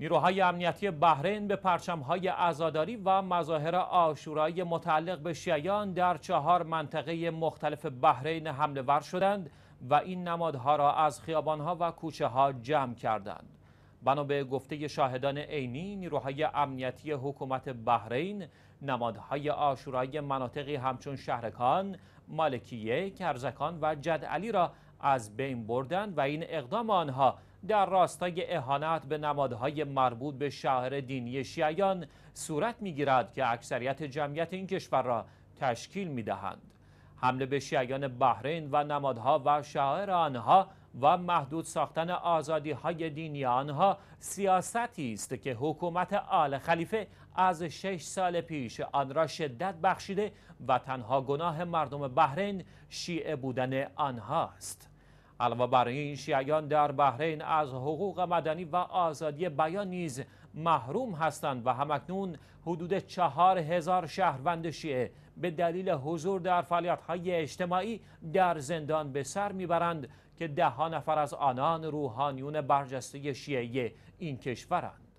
نیروهای امنیتی بحرین به پرچمهای ازاداری و مظاهر آشورایی متعلق به شیعان در چهار منطقه مختلف بحرین حمله ور شدند و این نمادها را از خیابانها و کوچه ها جمع کردند. بنا به گفته شاهدان عینی نیروهای امنیتی حکومت بحرین نمادهای آشورای مناطقی همچون شهرکان، مالکیه، کرزکان و جدعلی را از بین بردند و این اقدام آنها در راستای اهانت به نمادهای مربوط به شهر دینی شیعیان صورت میگیرد که اکثریت جمعیت این کشور را تشکیل میدهند حمله به شیعیان بحرین و نمادها و شاعر آنها و محدود ساختن آزادی های دینی آنها سیاستی است که حکومت آل خلیفه از شش سال پیش آن را شدت بخشیده و تنها گناه مردم بحرین شیعه بودن آنها است. علاوه بر این شیعیان در بحرین از حقوق مدنی و آزادی بیان نیز محروم هستند و همکنون حدود چهار هزار شهروند شیعه به دلیل حضور در فعالیت‌های اجتماعی در زندان به سر میبرند که ده ها نفر از آنان روحانیون برجسته شیعه این کشورند.